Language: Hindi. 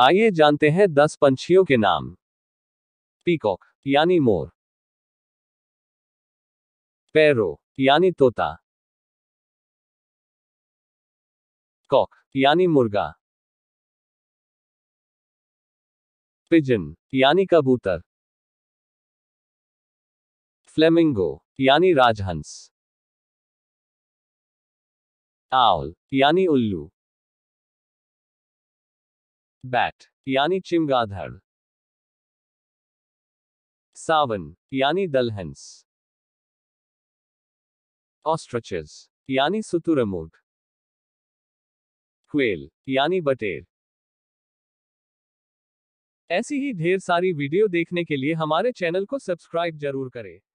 आइए जानते हैं दस पंछियों के नाम पीकॉक यानी मोर पैरो यानी तोता कॉक यानी मुर्गा पिजन यानी कबूतर फ्लेमिंगो यानी राजहंस आउल यानी उल्लू बैट यानी चिमगाधड़ सावन यानी दलहंस ऑस्ट्रचेस यानी सुतुरमुर्ग क्वेल यानी बटेर ऐसी ही ढेर सारी वीडियो देखने के लिए हमारे चैनल को सब्सक्राइब जरूर करें